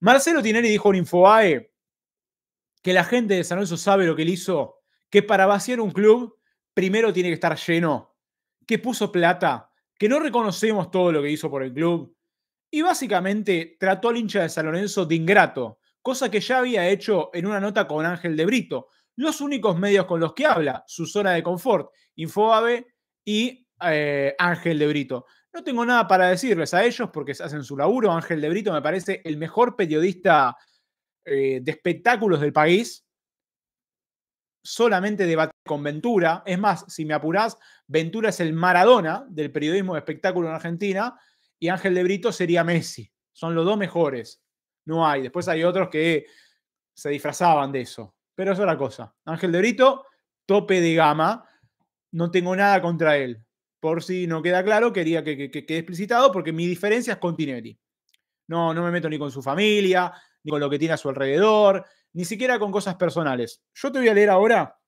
Marcelo Tinelli dijo en Infobae que la gente de San Lorenzo sabe lo que él hizo, que para vaciar un club primero tiene que estar lleno, que puso plata, que no reconocemos todo lo que hizo por el club. Y básicamente trató al hincha de San Lorenzo de ingrato, cosa que ya había hecho en una nota con Ángel de Brito, los únicos medios con los que habla, su zona de confort, Infobae y eh, Ángel de Brito. No tengo nada para decirles a ellos porque hacen su laburo. Ángel de Brito me parece el mejor periodista eh, de espectáculos del país. Solamente debate con Ventura. Es más, si me apurás, Ventura es el Maradona del periodismo de espectáculo en Argentina y Ángel de Brito sería Messi. Son los dos mejores. No hay. Después hay otros que se disfrazaban de eso. Pero es otra cosa. Ángel de Brito, tope de gama. No tengo nada contra él por si no queda claro, quería que, quede explicitado porque mi diferencia es con Tinelli. No, no me meto ni con su familia, ni con lo que tiene a su alrededor, ni siquiera con cosas personales. Yo te voy a leer ahora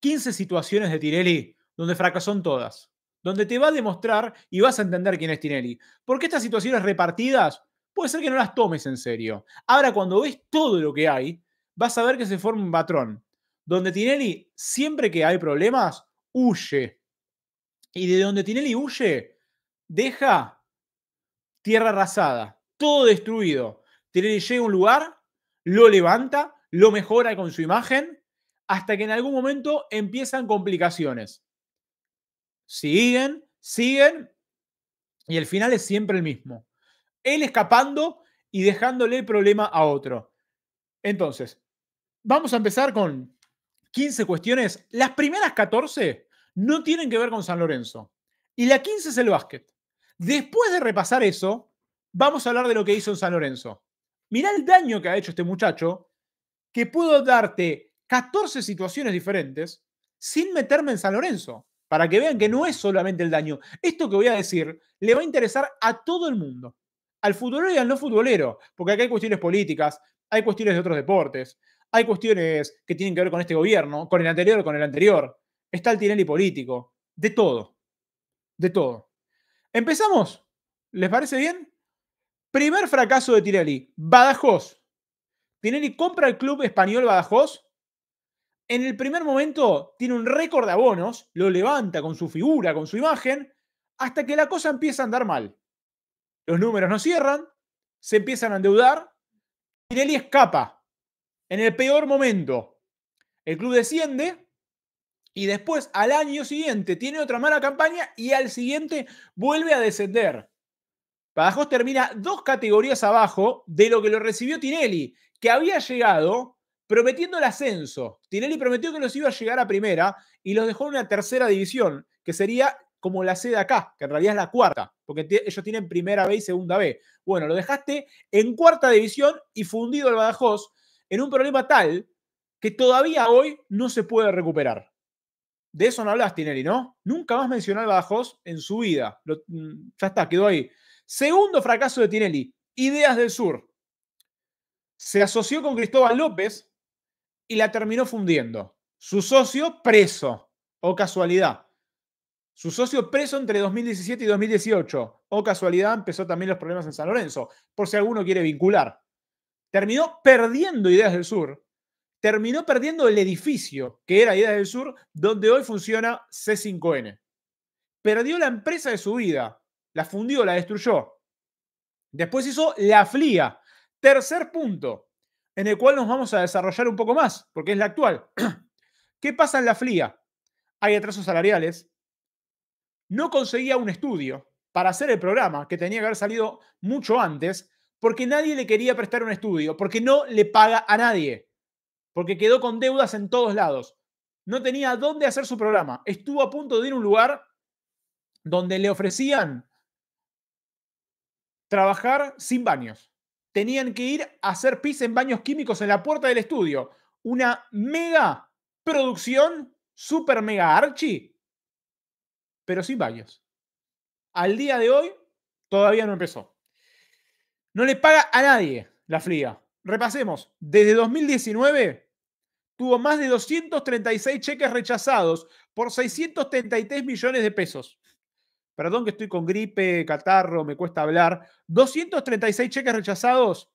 15 situaciones de Tinelli donde fracasó en todas, donde te va a demostrar y vas a entender quién es Tinelli. Porque estas situaciones repartidas puede ser que no las tomes en serio. Ahora, cuando ves todo lo que hay, vas a ver que se forma un patrón, donde Tinelli, siempre que hay problemas, huye y de donde Tinelli huye, deja tierra arrasada, todo destruido. Tinelli llega a un lugar, lo levanta, lo mejora con su imagen, hasta que en algún momento empiezan complicaciones. Siguen, siguen, y el final es siempre el mismo. Él escapando y dejándole el problema a otro. Entonces, vamos a empezar con 15 cuestiones. Las primeras 14 no tienen que ver con San Lorenzo. Y la 15 es el básquet. Después de repasar eso, vamos a hablar de lo que hizo en San Lorenzo. Mirá el daño que ha hecho este muchacho, que puedo darte 14 situaciones diferentes sin meterme en San Lorenzo, para que vean que no es solamente el daño. Esto que voy a decir le va a interesar a todo el mundo, al futbolero y al no futbolero, porque acá hay cuestiones políticas, hay cuestiones de otros deportes, hay cuestiones que tienen que ver con este gobierno, con el anterior, con el anterior está el Tirelli político, de todo, de todo. ¿Empezamos? ¿Les parece bien? Primer fracaso de Tirelli. Badajoz. Tirelli compra el club español Badajoz. En el primer momento tiene un récord de abonos, lo levanta con su figura, con su imagen, hasta que la cosa empieza a andar mal. Los números no cierran, se empiezan a endeudar. Tirelli escapa en el peor momento. El club desciende y después al año siguiente tiene otra mala campaña y al siguiente vuelve a descender. Badajoz termina dos categorías abajo de lo que lo recibió Tinelli, que había llegado prometiendo el ascenso. Tinelli prometió que los iba a llegar a primera y los dejó en una tercera división, que sería como la C de acá, que en realidad es la cuarta, porque ellos tienen primera B y segunda B. Bueno, lo dejaste en cuarta división y fundido el Badajoz en un problema tal que todavía hoy no se puede recuperar de eso no hablas, Tinelli, ¿no? Nunca más mencionar a Badajoz en su vida. Mm, ya está, quedó ahí. Segundo fracaso de Tinelli, Ideas del Sur. Se asoció con Cristóbal López y la terminó fundiendo. Su socio preso, o casualidad. Su socio preso entre 2017 y 2018, o casualidad, empezó también los problemas en San Lorenzo, por si alguno quiere vincular. Terminó perdiendo Ideas del Sur terminó perdiendo el edificio que era Ideas del Sur, donde hoy funciona C5N. Perdió la empresa de su vida, la fundió, la destruyó. Después hizo la FLIA, tercer punto, en el cual nos vamos a desarrollar un poco más, porque es la actual. ¿Qué pasa en la FLIA? Hay atrasos salariales, no conseguía un estudio para hacer el programa, que tenía que haber salido mucho antes, porque nadie le quería prestar un estudio, porque no le paga a nadie porque quedó con deudas en todos lados. No tenía dónde hacer su programa. Estuvo a punto de ir a un lugar donde le ofrecían trabajar sin baños. Tenían que ir a hacer pis en baños químicos en la puerta del estudio. Una mega producción, super mega archi, pero sin baños. Al día de hoy todavía no empezó. No le paga a nadie la fría. Repasemos, desde 2019 tuvo más de 236 cheques rechazados por 633 millones de pesos. Perdón que estoy con gripe, catarro, me cuesta hablar. 236 cheques rechazados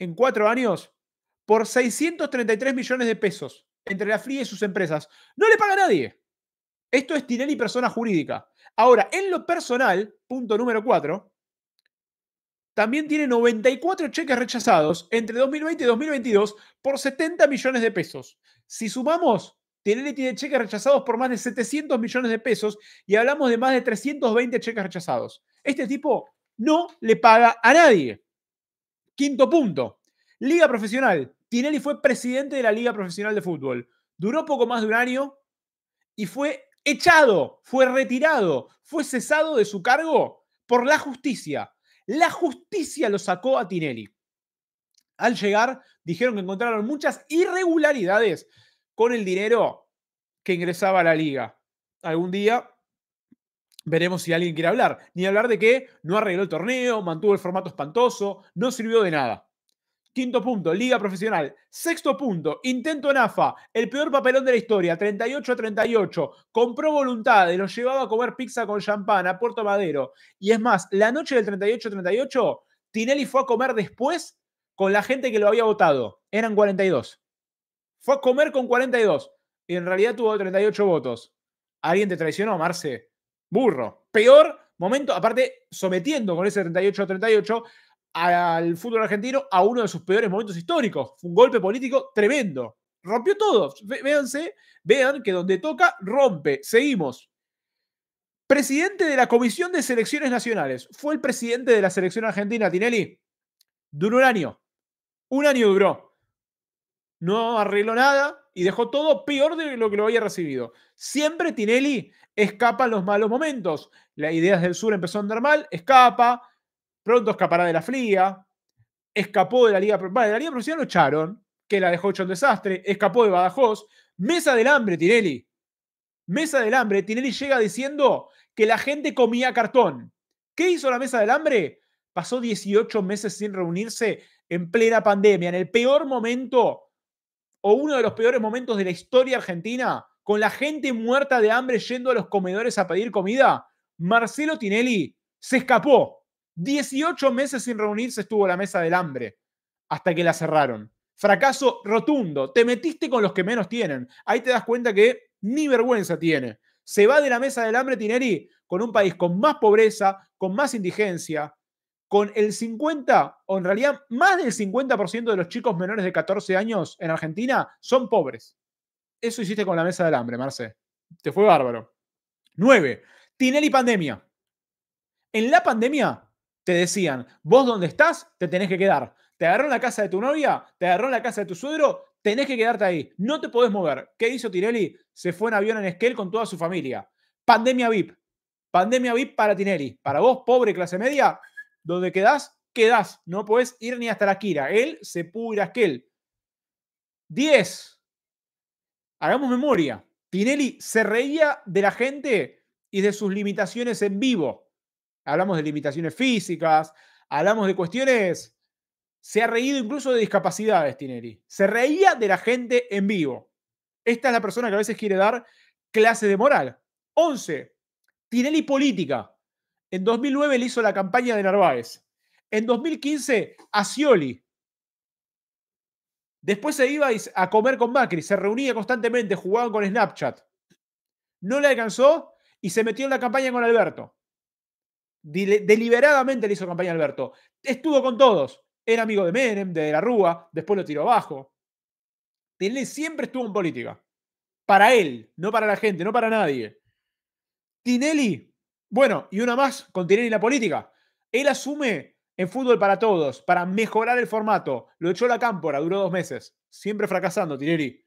en cuatro años por 633 millones de pesos entre la frie y sus empresas. No le paga a nadie. Esto es Tinelli persona jurídica. Ahora, en lo personal, punto número cuatro, también tiene 94 cheques rechazados entre 2020 y 2022 por 70 millones de pesos. Si sumamos, Tinelli tiene cheques rechazados por más de 700 millones de pesos y hablamos de más de 320 cheques rechazados. Este tipo no le paga a nadie. Quinto punto, Liga Profesional. Tinelli fue presidente de la Liga Profesional de Fútbol. Duró poco más de un año y fue echado, fue retirado, fue cesado de su cargo por la justicia la justicia lo sacó a Tinelli. Al llegar, dijeron que encontraron muchas irregularidades con el dinero que ingresaba a la liga. Algún día veremos si alguien quiere hablar. Ni hablar de que no arregló el torneo, mantuvo el formato espantoso, no sirvió de nada. Quinto punto, Liga Profesional. Sexto punto, intento en AFA, el peor papelón de la historia, 38 a 38. Compró y los llevaba a comer pizza con champán a Puerto Madero. Y es más, la noche del 38 38, Tinelli fue a comer después con la gente que lo había votado. Eran 42. Fue a comer con 42. Y en realidad tuvo 38 votos. ¿Alguien te traicionó, Marce? Burro. Peor momento, aparte sometiendo con ese 38 a 38 al fútbol argentino a uno de sus peores momentos históricos. Fue un golpe político tremendo. Rompió todo. Véanse, vean que donde toca, rompe. Seguimos. Presidente de la Comisión de Selecciones Nacionales. Fue el presidente de la selección argentina, Tinelli. Duró un año. Un año duró. No arregló nada y dejó todo peor de lo que lo había recibido. Siempre Tinelli escapa en los malos momentos. La idea del Sur empezó a andar mal, escapa pronto escapará de la fría, escapó de la Liga, bueno, de la Liga Profesional, lo echaron, que la dejó hecho un desastre, escapó de Badajoz, mesa del hambre, Tinelli. Mesa del hambre, Tinelli llega diciendo que la gente comía cartón. ¿Qué hizo la mesa del hambre? Pasó 18 meses sin reunirse en plena pandemia, en el peor momento o uno de los peores momentos de la historia argentina, con la gente muerta de hambre yendo a los comedores a pedir comida. Marcelo Tinelli se escapó 18 meses sin reunirse estuvo la mesa del hambre hasta que la cerraron. Fracaso rotundo. Te metiste con los que menos tienen. Ahí te das cuenta que ni vergüenza tiene. Se va de la mesa del hambre Tineri con un país con más pobreza, con más indigencia, con el 50, o en realidad más del 50% de los chicos menores de 14 años en Argentina son pobres. Eso hiciste con la mesa del hambre, Marce. Te fue bárbaro. 9. Tinelli pandemia. En la pandemia te decían, vos donde estás, te tenés que quedar. Te agarró la casa de tu novia, te agarró la casa de tu suegro, tenés que quedarte ahí. No te podés mover. ¿Qué hizo Tinelli? Se fue en avión en Esquel con toda su familia. Pandemia VIP. Pandemia VIP para Tinelli. Para vos, pobre clase media, donde quedás, quedás. No podés ir ni hasta la Kira. Él se pudo ir a Esquel. 10. Hagamos memoria. Tinelli se reía de la gente y de sus limitaciones en vivo hablamos de limitaciones físicas, hablamos de cuestiones... Se ha reído incluso de discapacidades, Tinelli. Se reía de la gente en vivo. Esta es la persona que a veces quiere dar clase de moral. 11. Tinelli política. En 2009 le hizo la campaña de Narváez. En 2015, a Después se iba a comer con Macri, se reunía constantemente, jugaban con Snapchat. No le alcanzó y se metió en la campaña con Alberto deliberadamente le hizo campaña a Alberto. Estuvo con todos. Era amigo de Menem, de, la Rúa, después lo tiró abajo. Tinelli siempre estuvo en política. Para él, no para la gente, no para nadie. Tinelli, bueno, y una más con Tinelli la política. Él asume en fútbol para todos, para mejorar el formato. Lo echó la cámpora, duró dos meses. Siempre fracasando, Tinelli.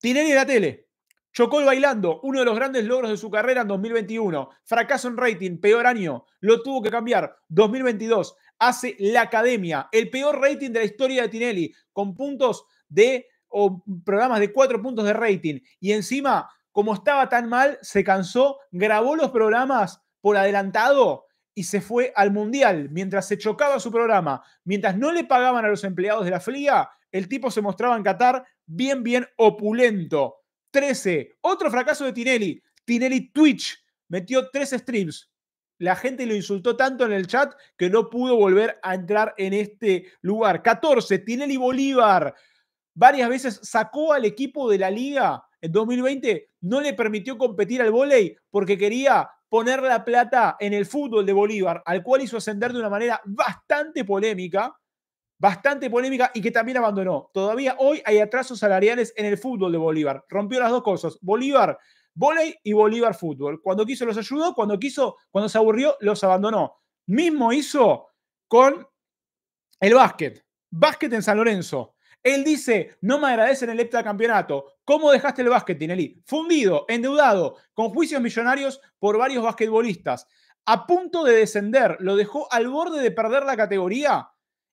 Tinelli en la tele. Chocó el bailando, uno de los grandes logros de su carrera en 2021. Fracaso en rating, peor año, lo tuvo que cambiar. 2022 hace la academia, el peor rating de la historia de Tinelli, con puntos de o programas de cuatro puntos de rating. Y encima, como estaba tan mal, se cansó, grabó los programas por adelantado y se fue al Mundial. Mientras se chocaba su programa, mientras no le pagaban a los empleados de la FLIA, el tipo se mostraba en Qatar bien, bien opulento. 13. Otro fracaso de Tinelli. Tinelli Twitch metió tres streams. La gente lo insultó tanto en el chat que no pudo volver a entrar en este lugar. 14. Tinelli Bolívar. Varias veces sacó al equipo de la liga. En 2020 no le permitió competir al vóley porque quería poner la plata en el fútbol de Bolívar, al cual hizo ascender de una manera bastante polémica bastante polémica y que también abandonó. Todavía hoy hay atrasos salariales en el fútbol de Bolívar. Rompió las dos cosas. Bolívar volei y Bolívar fútbol. Cuando quiso los ayudó, cuando quiso, cuando se aburrió, los abandonó. Mismo hizo con el básquet. Básquet en San Lorenzo. Él dice, no me agradecen el campeonato. ¿Cómo dejaste el básquet, Tinelli? Fundido, endeudado, con juicios millonarios por varios basquetbolistas. A punto de descender, lo dejó al borde de perder la categoría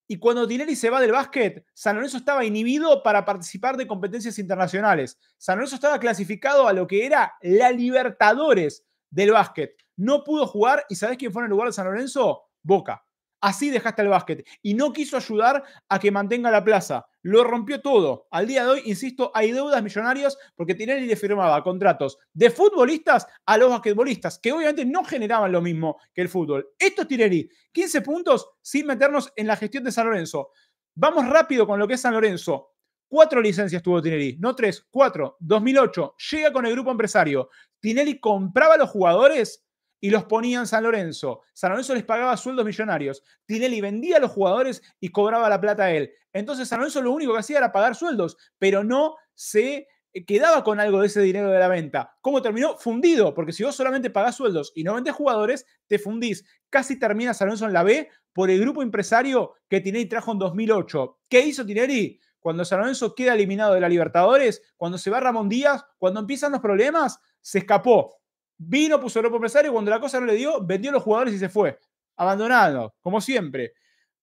y cuando Tinelli se va del básquet, San Lorenzo estaba inhibido para participar de competencias internacionales. San Lorenzo estaba clasificado a lo que era la Libertadores del básquet. No pudo jugar y sabes quién fue en el lugar de San Lorenzo? Boca. Así dejaste el básquet. Y no quiso ayudar a que mantenga la plaza lo rompió todo. Al día de hoy, insisto, hay deudas millonarias porque Tinelli le firmaba contratos de futbolistas a los basquetbolistas, que obviamente no generaban lo mismo que el fútbol. Esto es Tinelli. 15 puntos sin meternos en la gestión de San Lorenzo. Vamos rápido con lo que es San Lorenzo. Cuatro licencias tuvo Tinelli, no tres, cuatro. 2008, llega con el grupo empresario. Tinelli compraba a los jugadores y los ponía en San Lorenzo. San Lorenzo les pagaba sueldos millonarios. Tinelli vendía a los jugadores y cobraba la plata a él. Entonces San Lorenzo lo único que hacía era pagar sueldos, pero no se eh, quedaba con algo de ese dinero de la venta. ¿Cómo terminó? Fundido, porque si vos solamente pagás sueldos y no vendés jugadores, te fundís. Casi termina San Lorenzo en la B por el grupo empresario que Tinelli trajo en 2008. ¿Qué hizo Tinelli? Cuando San Lorenzo queda eliminado de la Libertadores, cuando se va Ramón Díaz, cuando empiezan los problemas, se escapó Vino, puso el Empresario, cuando la cosa no le dio, vendió a los jugadores y se fue. Abandonado, como siempre.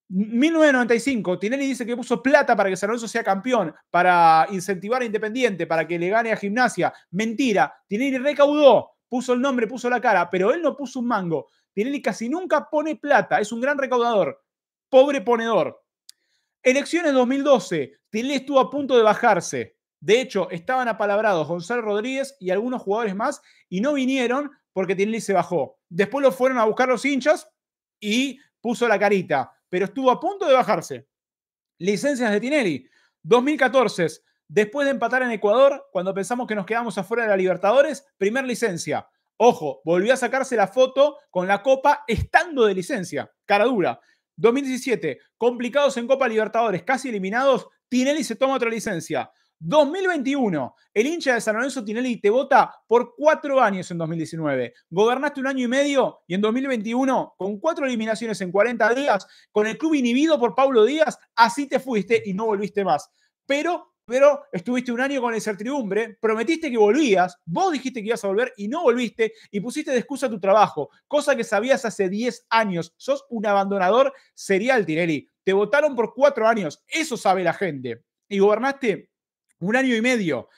1995, Tinelli dice que puso plata para que San Lorenzo sea campeón, para incentivar a Independiente, para que le gane a Gimnasia. Mentira, Tinelli recaudó, puso el nombre, puso la cara, pero él no puso un mango. Tinelli casi nunca pone plata, es un gran recaudador, pobre ponedor. Elecciones 2012, Tinelli estuvo a punto de bajarse. De hecho, estaban apalabrados Gonzalo Rodríguez y algunos jugadores más y no vinieron porque Tinelli se bajó. Después lo fueron a buscar los hinchas y puso la carita, pero estuvo a punto de bajarse. Licencias de Tinelli. 2014, después de empatar en Ecuador, cuando pensamos que nos quedamos afuera de la Libertadores, primer licencia. Ojo, volvió a sacarse la foto con la copa estando de licencia. Cara dura. 2017, complicados en Copa Libertadores, casi eliminados, Tinelli se toma otra licencia. 2021, el hincha de San Lorenzo Tinelli te vota por cuatro años en 2019. Gobernaste un año y medio y en 2021, con cuatro eliminaciones en 40 días, con el club inhibido por Pablo Díaz, así te fuiste y no volviste más. Pero pero estuviste un año con la incertidumbre, prometiste que volvías, vos dijiste que ibas a volver y no volviste y pusiste de excusa tu trabajo, cosa que sabías hace 10 años. Sos un abandonador serial, Tinelli. Te votaron por cuatro años, eso sabe la gente. Y gobernaste un año y medio.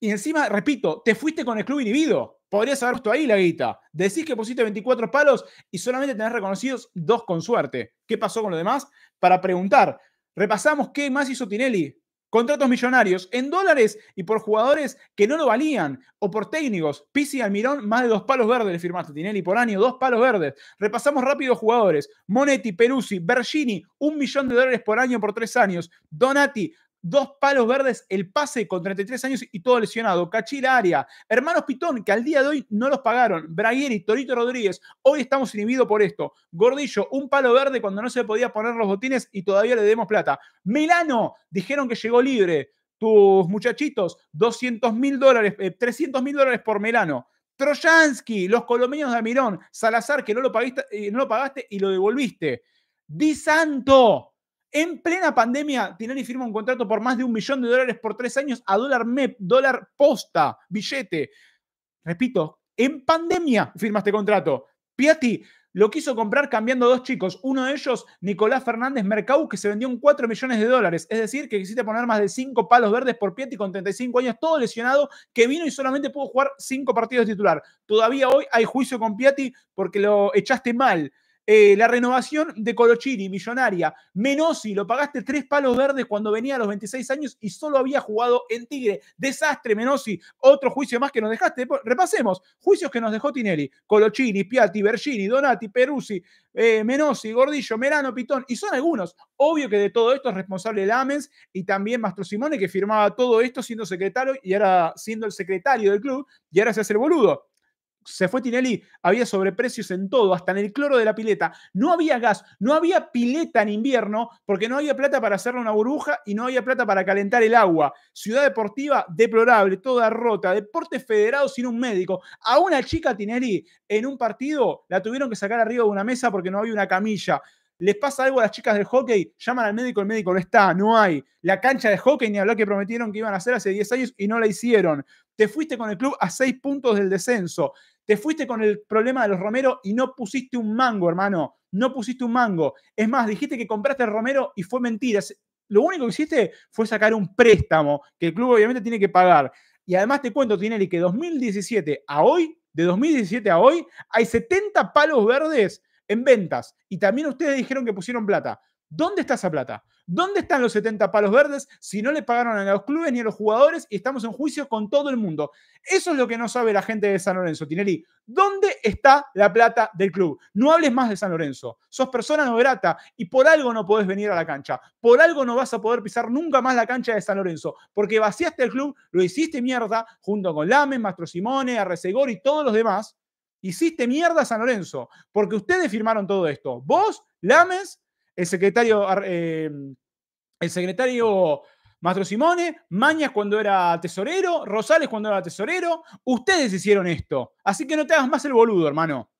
Y encima, repito, te fuiste con el club inhibido. Podrías haber puesto ahí la guita. Decís que pusiste 24 palos y solamente tenés reconocidos dos con suerte. ¿Qué pasó con lo demás? Para preguntar, repasamos qué más hizo Tinelli. Contratos millonarios en dólares y por jugadores que no lo valían o por técnicos. Pisi Almirón, más de dos palos verdes le firmaste Tinelli por año, dos palos verdes. Repasamos rápido jugadores. Monetti, Peruzzi, Bergini, un millón de dólares por año por tres años. Donati, dos palos verdes, el pase con 33 años y todo lesionado. cachilaria Área, hermanos Pitón, que al día de hoy no los pagaron. Bragueri, Torito Rodríguez, hoy estamos inhibidos por esto. Gordillo, un palo verde cuando no se podía poner los botines y todavía le demos plata. Milano, dijeron que llegó libre. Tus muchachitos, 200 mil dólares, 300 eh, mil dólares por Milano. Trojansky, los colombianos de Amirón. Salazar, que no lo, pagaste, eh, no lo pagaste y lo devolviste. Di Santo, en plena pandemia, Tinelli firma un contrato por más de un millón de dólares por tres años a dólar MEP, dólar posta, billete. Repito, en pandemia firmaste este contrato. Piatti lo quiso comprar cambiando a dos chicos. Uno de ellos, Nicolás Fernández Mercau, que se vendió en 4 millones de dólares. Es decir, que quisiste poner más de cinco palos verdes por Piatti con 35 años, todo lesionado, que vino y solamente pudo jugar cinco partidos titular. Todavía hoy hay juicio con Piatti porque lo echaste mal. Eh, la renovación de Colochini, millonaria. Menosi, lo pagaste tres palos verdes cuando venía a los 26 años y solo había jugado en Tigre. Desastre, Menosi. Otro juicio más que nos dejaste. Repasemos. Juicios que nos dejó Tinelli. Colochini, Piatti, Bergini, Donati, Peruzzi, eh, Menosi, Gordillo, Merano, Pitón. Y son algunos. Obvio que de todo esto es responsable Amens y también Mastro Simone, que firmaba todo esto siendo secretario y ahora siendo el secretario del club y ahora se hace el boludo se fue Tinelli, había sobreprecios en todo, hasta en el cloro de la pileta. No había gas, no había pileta en invierno porque no había plata para hacerle una burbuja y no había plata para calentar el agua. Ciudad deportiva deplorable, toda rota, deporte federado sin un médico. A una chica Tinelli en un partido la tuvieron que sacar arriba de una mesa porque no había una camilla. Les pasa algo a las chicas del hockey, llaman al médico, el médico no está, no hay. La cancha de hockey, ni habló que prometieron que iban a hacer hace 10 años y no la hicieron. Te fuiste con el club a 6 puntos del descenso. Te fuiste con el problema de los Romero y no pusiste un mango, hermano. No pusiste un mango. Es más, dijiste que compraste el Romero y fue mentira. Lo único que hiciste fue sacar un préstamo que el club obviamente tiene que pagar. Y además te cuento, Tinelli, que 2017 a hoy, de 2017 a hoy, hay 70 palos verdes en ventas. Y también ustedes dijeron que pusieron plata. ¿Dónde está esa plata? ¿Dónde están los 70 palos verdes si no le pagaron a los clubes ni a los jugadores y estamos en juicio con todo el mundo? Eso es lo que no sabe la gente de San Lorenzo, Tinelli. ¿Dónde está la plata del club? No hables más de San Lorenzo. Sos persona no grata y por algo no podés venir a la cancha. Por algo no vas a poder pisar nunca más la cancha de San Lorenzo. Porque vaciaste el club, lo hiciste mierda junto con Lames, Mastro Simone, Arrecegor y todos los demás. Hiciste mierda a San Lorenzo. Porque ustedes firmaron todo esto. Vos, Lames el secretario, eh, el secretario Mastro Simone, Mañas cuando era tesorero, Rosales cuando era tesorero, ustedes hicieron esto. Así que no te hagas más el boludo, hermano.